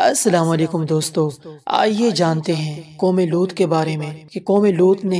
अस्सलाम वालेकुम दोस्तों आइए जानते हैं कौम लूत के बारे में कि कौम लूत ने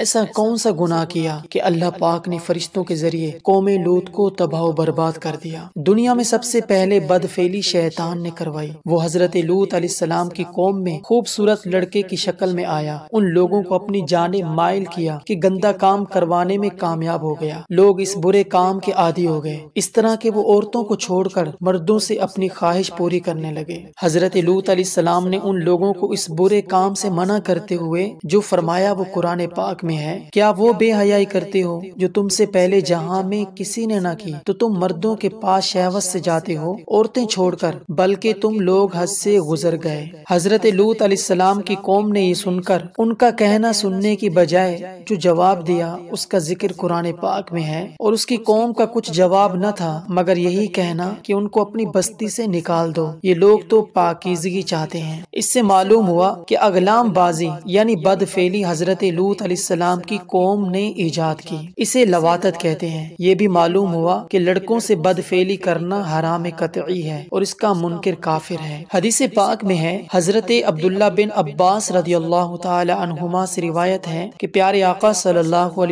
ऐसा कौन सा गुनाह किया कि अल्लाह पाक ने फरिश्तों के जरिए कौम लूत को तबाह बर्बाद कर दिया दुनिया में सबसे पहले बदफेली शैतान ने करवाई वो हजरत लूत सलाम की कौम में खूबसूरत लड़के की शक्ल में आया उन लोगों को अपनी जाने मायल किया कि गंदा काम करवाने में कामयाब हो गया लोग इस बुरे काम के आदि हो गए इस तरह के वो औरतों को कर मर्दों से अपनी ख्वाहिश पूरी करने लगे हज़रत लूत सलाम ने उन लोगों को इस बुरे काम से मना करते हुए जो फरमाया वो कुरान पाक में है क्या वो बेहयाई करते हो जो तुमसे पहले जहाँ में किसी ने ना की तो तुम मर्दों के पास शहवत से जाते हो औरतें छोड़कर बल्कि तुम लोग हद से गुजर गए हजरत लूत सलाम की कौम ने ये सुनकर उनका कहना सुनने की बजाय जो जवाब दिया उसका जिक्र कुरान पाक में है और उसकी कौम का कुछ जवाब न था मगर यही कहना कि उनको अपनी बस्ती से निकाल दो ये लोग तो पाकिजगी चाहते हैं इससे मालूम हुआ कि अगलाम बाजी यानी बदफेली हजरत लूत अलीसलाम की कौम ने ईजाद की इसे लवातत कहते हैं ये भी मालूम हुआ कि लड़कों से बदफेली करना हराम कतई है और इसका मुनकर काफिर है हदीस पाक में है हजरत अब्दुल्ला बिन अब्बास रदी अल्लाह तुमा से रिवायत है की प्यारे आका सल्लल्लाहु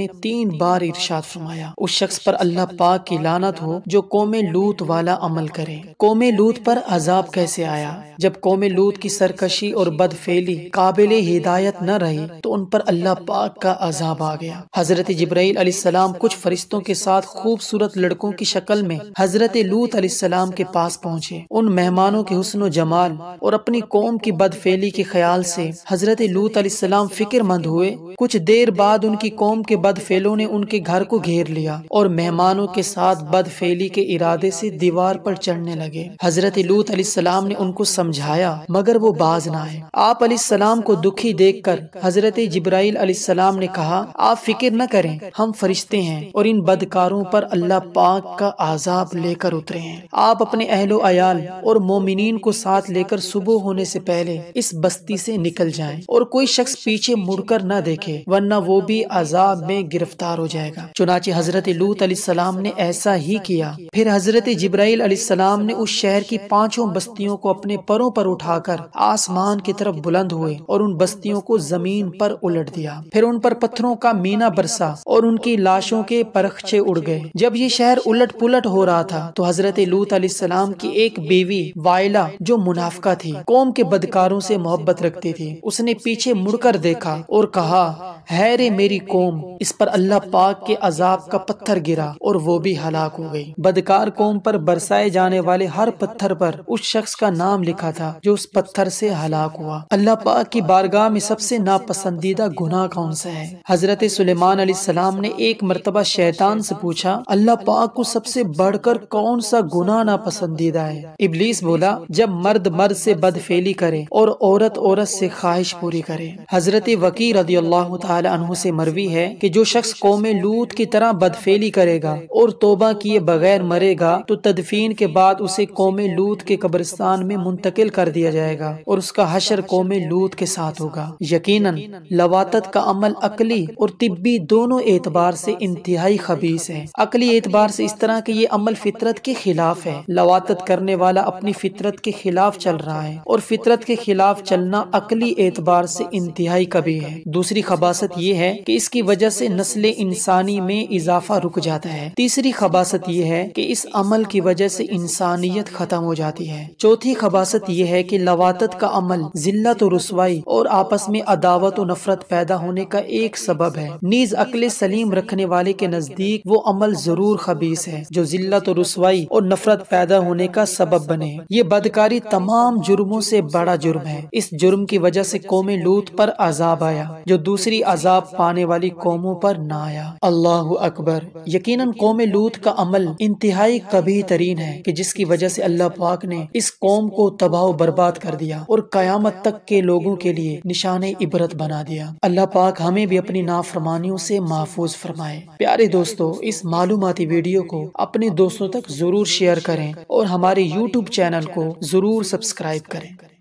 ने तीन बार इर्शाद फरमाया उस शख्स पर अल्लाह पाक की लानत हो जो कौम लूत वाला अमल करे कौम लूत पर अजाब कैसे से आया जब कौम लूत की सरकशी और बदफेली काबिल हिदायत न रही तो उन पर अल्लाह पाक का अजाब आ गया हजरत जब्राईल सलाम कुछ फरिश्तों के साथ खूबसूरत लड़कों की शक्ल में हजरत लूत सलाम के पास पहुँचे उन मेहमानों के हसन जमाल और अपनी कौम की बदफेली के ख्याल से हजरत लूत सलाम फिक्रमंद हुए कुछ देर बाद उनकी कौम के बदफेलों ने उनके घर को घेर लिया और मेहमानों के साथ बदफेली के इरादे से दीवार पर चढ़ने लगे हजरत लूत अली सलाम ने उनको समझाया मगर वो बाज ना है आप सलाम को दुखी देख कर हजरत जब्राइल सलाम ने कहा आप फिक्र न करें हम फरिश्ते हैं और इन बदकारों पर अल्लाह पाक का आजाब लेकर उतरे हैं आप अपने अहलो अयाल और मोमिन को साथ लेकर सुबह होने से पहले इस बस्ती से निकल जाएं और कोई शख्स पीछे मुड़कर न देखे वरना वो भी आजाब में गिरफ्तार हो जाएगा चुनाचे हजरत लूत अली सलाम ने ऐसा ही किया फिर हजरत जब्राइल सलाम ने उस शहर की पांचों बस्तियों बस्तियों को अपने परों पर उठाकर आसमान की तरफ बुलंद हुए और उन बस्तियों को जमीन पर उलट दिया फिर उन पर पत्थरों का मीना बरसा और उनकी लाशों के परखचे उड़ गए जब ये शहर उलट पुलट हो रहा था तो हजरत लूत सलाम की एक बीवी वायला जो मुनाफका थी कौम के बदकारों से मोहब्बत रखती थी उसने पीछे मुड़कर देखा और कहा है रे मेरी कौम इस पर अल्लाह पाक के अजाब का पत्थर गिरा और वो भी हलाक हो गई बदकार कौम पर बरसाए जाने वाले हर पत्थर पर उस शख्स का नाम लिखा था जो उस पत्थर से हलाक हुआ अल्लाह पाक की बारगाह में सबसे नापसंदीदा गुनाह कौन सा है हजरत सुलेमान सलाम ने एक मरतबा शैतान से पूछा अल्लाह पाक को सबसे बढ़कर कौन सा गुनाह नापसंदीदा है इबलीस बोला जब मर्द मर्द से बदफेली करे और औरत औरत से ख्वाहिश पूरी करे हजरत वकील रदी अल्लाह तहु से मरवी है कि जो शख्स कौम लूत की तरह बदफेली करेगा और तोबा किए बगैर मरेगा तो तदफीन के बाद उसे कौम लूत के कब्रिस्तान में मुंतकिल कर दिया जाएगा और उसका हशर कौम लूत के साथ होगा यकीन लवात का अमल अकली और तिब्बी दोनों एतबार से इंतहाई खबीस है अकली एतबार से इस तरह के ये अमल फितरत के खिलाफ है लवात करने वाला अपनी फितरत के खिलाफ चल रहा है और फितरत के खिलाफ चलना अकली एतबार से इंतहाई कभी है दूसरी खबासत खबासत ये है कि इसकी वजह से नस्ल इंसानी में इजाफा रुक जाता है तीसरी खबासत ये है कि इस अमल की वजह से इंसानियत खत्म हो जाती है चौथी खबासत ये है कि लवातत का अमल जिल्लत रसवाई और आपस में अदावत और नफरत पैदा होने का एक सबब है नीज अकल सलीम रखने वाले के नजदीक वो अमल जरूर खबीस है जो जिल्लत तो रसवाई और नफरत पैदा होने का सबब बने ये बदकारी तमाम जुर्मों से बड़ा जुर्म है इस जुर्म की वजह से कौम लूत पर अजाब आया जो दूसरी अजाब पाने वाली कौमों पर ना आया अल्लाह अकबर यकीन कौम लूत का अमल इंतहाई कभी तरीन है की जिसकी वजह ऐसी अल्लाह पाक ने इस कौम को तबाह बर्बाद कर दिया और क्यामत तक के लोगों के लिए निशान इबरत बना दिया अल्लाह पाक हमें भी अपनी नाफरमानियों ऐसी महफूज फरमाए प्यारे दोस्तों इस मालूमती वीडियो को अपने दोस्तों तक जरूर शेयर करें और हमारे यूट्यूब चैनल को जरूर सब्सक्राइब करें